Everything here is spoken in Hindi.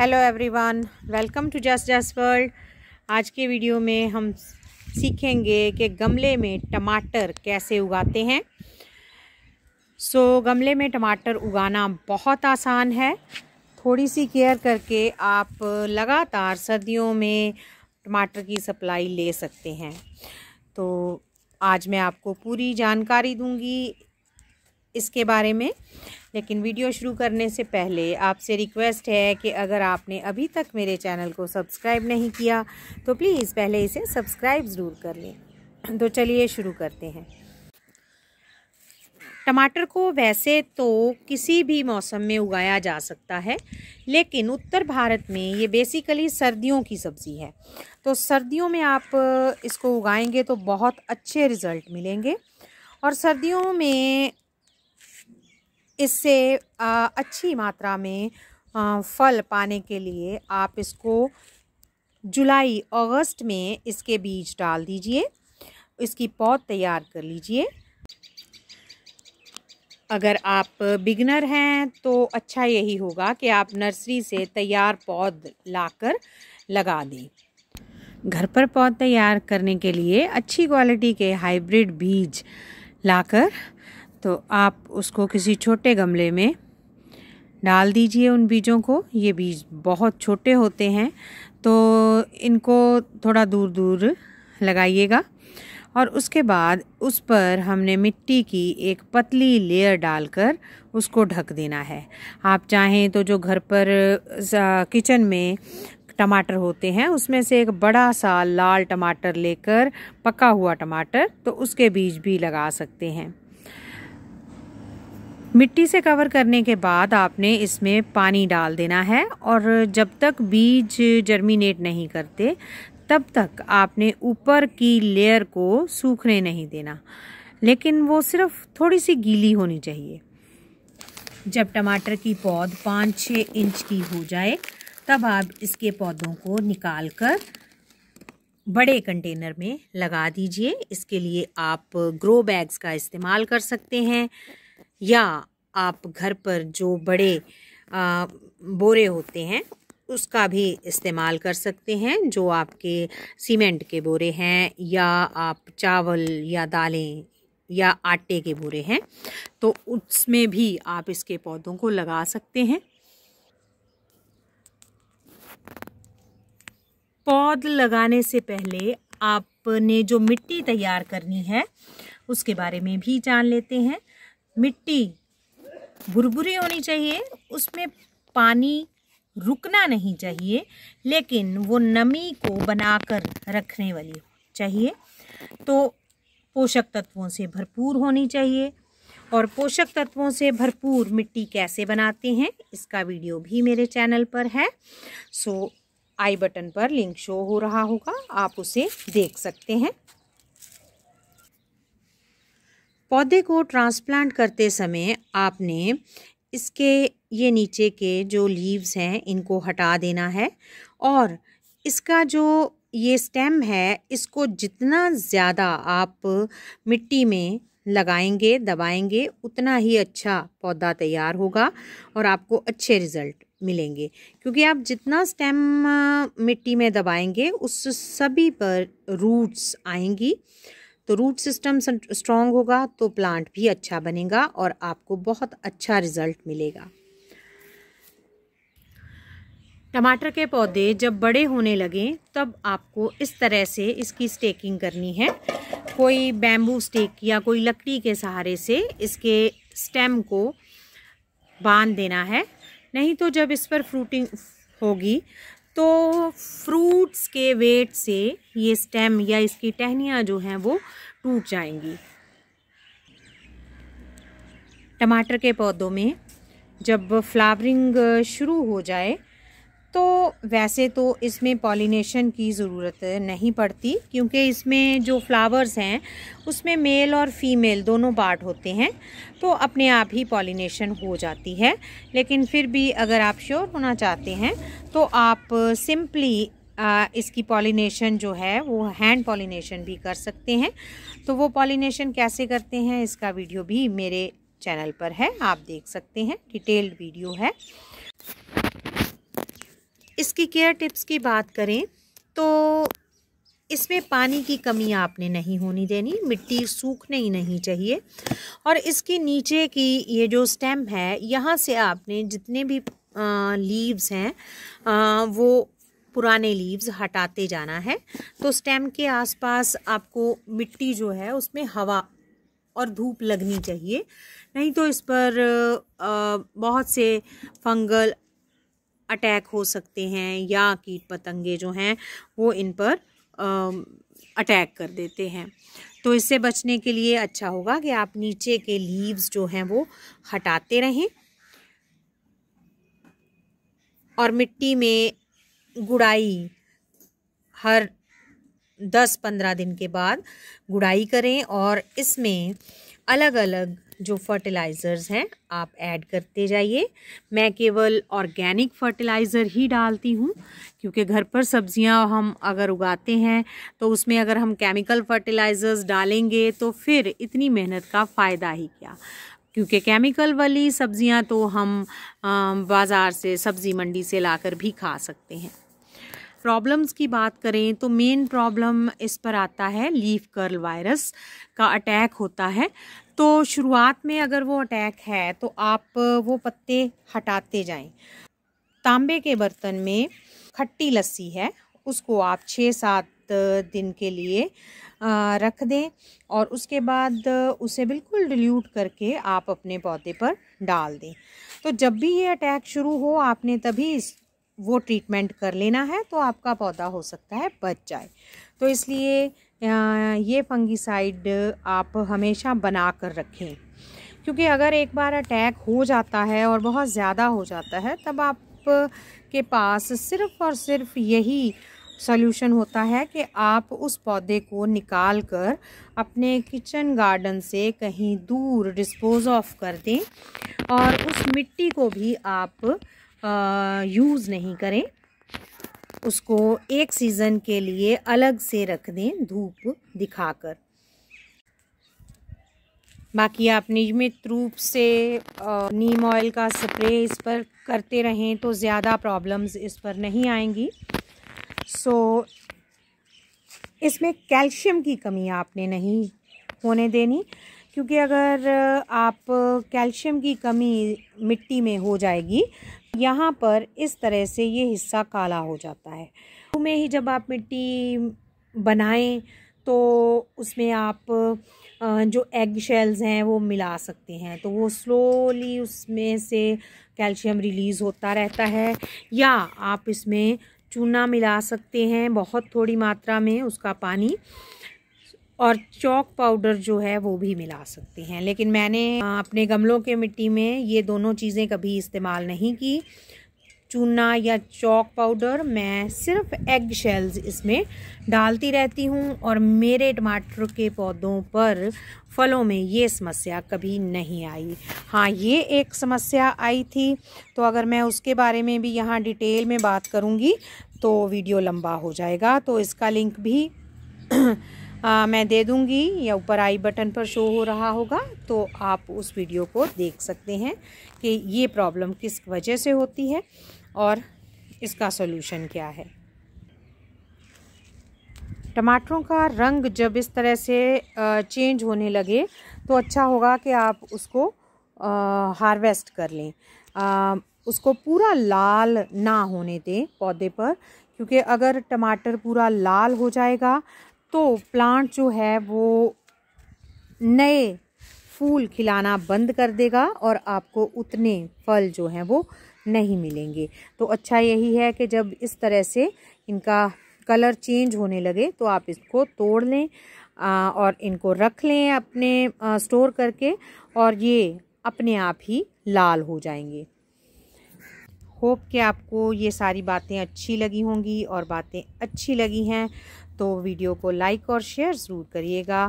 हेलो एवरीवन वेलकम टू जस जस वर्ल्ड आज के वीडियो में हम सीखेंगे कि गमले में टमाटर कैसे उगाते हैं सो so, गमले में टमाटर उगाना बहुत आसान है थोड़ी सी केयर करके आप लगातार सर्दियों में टमाटर की सप्लाई ले सकते हैं तो आज मैं आपको पूरी जानकारी दूंगी इसके बारे में लेकिन वीडियो शुरू करने से पहले आपसे रिक्वेस्ट है कि अगर आपने अभी तक मेरे चैनल को सब्सक्राइब नहीं किया तो प्लीज़ पहले इसे सब्सक्राइब ज़रूर कर लें तो चलिए शुरू करते हैं टमाटर को वैसे तो किसी भी मौसम में उगाया जा सकता है लेकिन उत्तर भारत में ये बेसिकली सर्दियों की सब्ज़ी है तो सर्दियों में आप इसको उगाएंगे तो बहुत अच्छे रिज़ल्ट मिलेंगे और सर्दियों में इससे अच्छी मात्रा में फल पाने के लिए आप इसको जुलाई अगस्त में इसके बीज डाल दीजिए इसकी पौध तैयार कर लीजिए अगर आप बिगनर हैं तो अच्छा यही होगा कि आप नर्सरी से तैयार पौध लाकर लगा दें घर पर पौध तैयार करने के लिए अच्छी क्वालिटी के हाइब्रिड बीज लाकर तो आप उसको किसी छोटे गमले में डाल दीजिए उन बीजों को ये बीज बहुत छोटे होते हैं तो इनको थोड़ा दूर दूर लगाइएगा और उसके बाद उस पर हमने मिट्टी की एक पतली लेयर डालकर उसको ढक देना है आप चाहें तो जो घर पर किचन में टमाटर होते हैं उसमें से एक बड़ा सा लाल टमाटर लेकर पका हुआ टमाटर तो उसके बीज भी लगा सकते हैं मिट्टी से कवर करने के बाद आपने इसमें पानी डाल देना है और जब तक बीज जर्मिनेट नहीं करते तब तक आपने ऊपर की लेयर को सूखने नहीं देना लेकिन वो सिर्फ थोड़ी सी गीली होनी चाहिए जब टमाटर की पौध पाँच छः इंच की हो जाए तब आप इसके पौधों को निकाल कर बड़े कंटेनर में लगा दीजिए इसके लिए आप ग्रो बैग्स का इस्तेमाल कर सकते हैं या आप घर पर जो बड़े आ, बोरे होते हैं उसका भी इस्तेमाल कर सकते हैं जो आपके सीमेंट के बोरे हैं या आप चावल या दालें या आटे के बोरे हैं तो उसमें भी आप इसके पौधों को लगा सकते हैं पौध लगाने से पहले आपने जो मिट्टी तैयार करनी है उसके बारे में भी जान लेते हैं मिट्टी भुरभुरी होनी चाहिए उसमें पानी रुकना नहीं चाहिए लेकिन वो नमी को बनाकर रखने वाली चाहिए तो पोषक तत्वों से भरपूर होनी चाहिए और पोषक तत्वों से भरपूर मिट्टी कैसे बनाते हैं इसका वीडियो भी मेरे चैनल पर है सो आई बटन पर लिंक शो हो रहा होगा आप उसे देख सकते हैं पौधे को ट्रांसप्लांट करते समय आपने इसके ये नीचे के जो लीव्स हैं इनको हटा देना है और इसका जो ये स्टेम है इसको जितना ज़्यादा आप मिट्टी में लगाएंगे दबाएंगे उतना ही अच्छा पौधा तैयार होगा और आपको अच्छे रिज़ल्ट मिलेंगे क्योंकि आप जितना स्टेम मिट्टी में दबाएंगे उस सभी पर रूट्स आएंगी तो रूट सिस्टम स्ट्रांग होगा तो प्लांट भी अच्छा बनेगा और आपको बहुत अच्छा रिजल्ट मिलेगा टमाटर के पौधे जब बड़े होने लगें तब आपको इस तरह से इसकी स्टेकिंग करनी है कोई बैम्बू स्टेक या कोई लकड़ी के सहारे से इसके स्टेम को बांध देना है नहीं तो जब इस पर फ्रूटिंग होगी तो फ्रूट्स के वेट से ये स्टेम या इसकी टहनियाँ जो हैं वो टूट जाएंगी टमाटर के पौधों में जब फ्लावरिंग शुरू हो जाए तो वैसे तो इसमें पॉलिनेशन की ज़रूरत नहीं पड़ती क्योंकि इसमें जो फ्लावर्स हैं उसमें मेल और फीमेल दोनों पार्ट होते हैं तो अपने आप ही पॉलिनेशन हो जाती है लेकिन फिर भी अगर आप श्योर होना चाहते हैं तो आप सिंपली इसकी पॉलिनेशन जो है वो हैंड पॉलिनेशन भी कर सकते हैं तो वो पॉलिनेशन कैसे करते हैं इसका वीडियो भी मेरे चैनल पर है आप देख सकते हैं डिटेल्ड वीडियो है इसकी केयर टिप्स की बात करें तो इसमें पानी की कमी आपने नहीं होनी देनी मिट्टी सूखने ही नहीं चाहिए और इसके नीचे की ये जो स्टेम है यहाँ से आपने जितने भी लीव्स हैं वो पुराने लीव्स हटाते जाना है तो स्टेम के आसपास आपको मिट्टी जो है उसमें हवा और धूप लगनी चाहिए नहीं तो इस पर आ, बहुत से फंगल अटैक हो सकते हैं या कीट पतंगे जो हैं वो इन पर अटैक कर देते हैं तो इससे बचने के लिए अच्छा होगा कि आप नीचे के लीव्स जो हैं वो हटाते रहें और मिट्टी में गुड़ाई हर दस पंद्रह दिन के बाद गुड़ाई करें और इसमें अलग अलग जो फर्टिलाइज़र्स हैं आप ऐड करते जाइए मैं केवल ऑर्गेनिक फर्टिलाइज़र ही डालती हूँ क्योंकि घर पर सब्जियाँ हम अगर उगाते हैं तो उसमें अगर हम केमिकल फर्टिलाइज़र्स डालेंगे तो फिर इतनी मेहनत का फ़ायदा ही क्या क्योंकि केमिकल वाली सब्जियाँ तो हम बाज़ार से सब्ज़ी मंडी से लाकर भी खा सकते हैं प्रॉब्लम्स की बात करें तो मेन प्रॉब्लम इस पर आता है लीफ कर्ल वायरस का अटैक होता है तो शुरुआत में अगर वो अटैक है तो आप वो पत्ते हटाते जाएं तांबे के बर्तन में खट्टी लस्सी है उसको आप छः सात दिन के लिए रख दें और उसके बाद उसे बिल्कुल डिल्यूट करके आप अपने पौधे पर डाल दें तो जब भी ये अटैक शुरू हो आपने तभी वो ट्रीटमेंट कर लेना है तो आपका पौधा हो सकता है बच जाए तो इसलिए ये फंगिसाइड आप हमेशा बना कर रखें क्योंकि अगर एक बार अटैक हो जाता है और बहुत ज़्यादा हो जाता है तब आप के पास सिर्फ़ और सिर्फ यही सॉल्यूशन होता है कि आप उस पौधे को निकाल कर अपने किचन गार्डन से कहीं दूर डिस्पोज ऑफ कर दें और उस मिट्टी को भी आप यूज़ नहीं करें उसको एक सीज़न के लिए अलग से रख दें धूप दिखाकर बाकी आप नियमित रूप से नीम ऑयल का स्प्रे इस पर करते रहें तो ज़्यादा प्रॉब्लम्स इस पर नहीं आएंगी सो so, इसमें कैल्शियम की कमी आपने नहीं होने देनी क्योंकि अगर आप कैल्शियम की कमी मिट्टी में हो जाएगी यहाँ पर इस तरह से ये हिस्सा काला हो जाता है में ही जब आप मिट्टी बनाएं तो उसमें आप जो एग शेल्स हैं वो मिला सकते हैं तो वो स्लोली उसमें से कैल्शियम रिलीज़ होता रहता है या आप इसमें चूना मिला सकते हैं बहुत थोड़ी मात्रा में उसका पानी और चौक पाउडर जो है वो भी मिला सकते हैं लेकिन मैंने अपने गमलों के मिट्टी में ये दोनों चीज़ें कभी इस्तेमाल नहीं की चूना या चौक पाउडर मैं सिर्फ एग शेल्स इसमें डालती रहती हूँ और मेरे टमाटर के पौधों पर फलों में ये समस्या कभी नहीं आई हाँ ये एक समस्या आई थी तो अगर मैं उसके बारे में भी यहाँ डिटेल में बात करूँगी तो वीडियो लंबा हो जाएगा तो इसका लिंक भी आ, मैं दे दूंगी या ऊपर आई बटन पर शो हो रहा होगा तो आप उस वीडियो को देख सकते हैं कि ये प्रॉब्लम किस वजह से होती है और इसका सोल्यूशन क्या है टमाटरों का रंग जब इस तरह से चेंज होने लगे तो अच्छा होगा कि आप उसको हार्वेस्ट कर लें आ, उसको पूरा लाल ना होने दें पौधे पर क्योंकि अगर टमाटर पूरा लाल हो जाएगा तो प्लांट जो है वो नए फूल खिलाना बंद कर देगा और आपको उतने फल जो हैं वो नहीं मिलेंगे तो अच्छा यही है कि जब इस तरह से इनका कलर चेंज होने लगे तो आप इसको तोड़ लें और इनको रख लें अपने स्टोर करके और ये अपने आप ही लाल हो जाएंगे होप कि आपको ये सारी बातें अच्छी लगी होंगी और बातें अच्छी लगी हैं तो वीडियो को लाइक और शेयर ज़रूर करिएगा